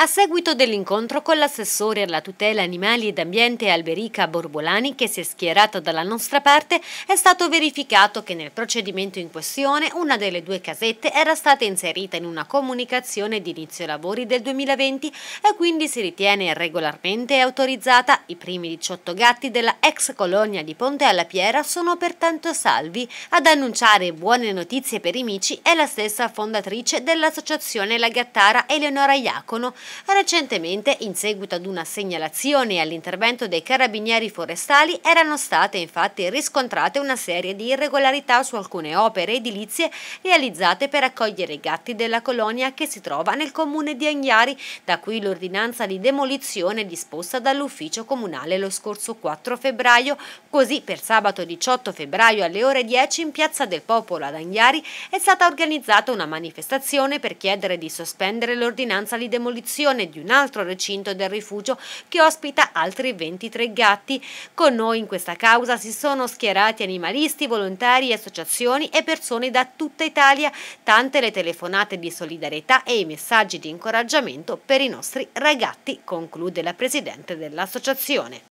A seguito dell'incontro con l'assessore alla tutela animali ed ambiente Alberica Borbolani, che si è schierata dalla nostra parte, è stato verificato che nel procedimento in questione una delle due casette era stata inserita in una comunicazione di inizio lavori del 2020 e quindi si ritiene regolarmente autorizzata. I primi 18 gatti della ex colonia di Ponte alla Piera sono pertanto salvi. Ad annunciare buone notizie per i mici è la stessa fondatrice dell'associazione La Gattara Eleonora Iacono, Recentemente, in seguito ad una segnalazione e all'intervento dei carabinieri forestali, erano state infatti riscontrate una serie di irregolarità su alcune opere edilizie realizzate per accogliere i gatti della colonia che si trova nel comune di Anghiari, da qui l'ordinanza di demolizione disposta dall'ufficio comunale lo scorso 4 febbraio, così per sabato 18 febbraio alle ore 10 in Piazza del Popolo ad Anghiari è stata organizzata una manifestazione per chiedere di sospendere l'ordinanza di demolizione realizzazione di un altro recinto del rifugio che ospita altri 23 gatti. Con noi in questa causa si sono schierati animalisti, volontari, associazioni e persone da tutta Italia, tante le telefonate di solidarietà e i messaggi di incoraggiamento per i nostri ragazzi, conclude la Presidente dell'Associazione.